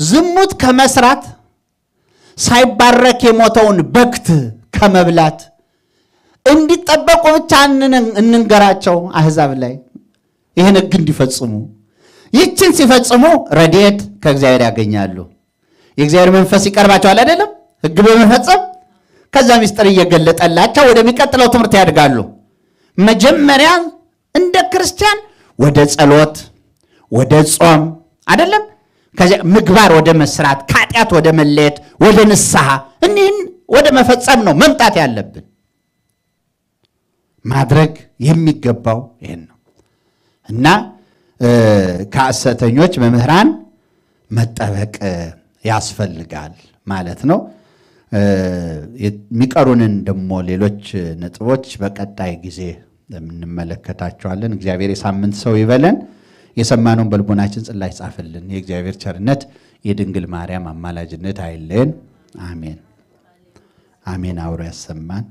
ዝሙት ከመስራት ሳይባረክ የሞተውን በክት ከመብላት እንዲጠበቁ ብቻ እንንገራቸው አህዛብ ላይ ይህን ህግ እንዲፈጽሙ። ይችን ሲፈጽሙ ረድኤት ከእግዚአብሔር ያገኛሉ። የእግዚአብሔር መንፈስ ይቀርባቸዋል። አይደለም ህግ በመፈጸም ከዛ ምስጢር እየገለጠላቸው ወደሚቀጥለው ትምህርት ያድጋሉ። መጀመሪያ እንደ ክርስቲያን ወደ ጸሎት፣ ወደ ጾም አይደለም ከዚያ ምግባር ወደ መስራት ከኃጢአት ወደ መለየት ወደ ንስሐ እኒህን ወደ መፈጸም ነው መምጣት ያለብን ማድረግ የሚገባው ይህን ነው እና ከሐሰተኞች መምህራን መጠበቅ ያስፈልጋል ማለት ነው የሚቀሩንን ደግሞ ሌሎች ነጥቦች በቀጣይ ጊዜ እንመለከታቸዋለን እግዚአብሔር የሳምንት ሰው ይበለን የሰማነውን በልቦናችን ጽላ ጻፍልን። የእግዚአብሔር ቸርነት የድንግል ማርያም አማላጅነት አይለን አሜን አሜን። አውሮ ያሰማን።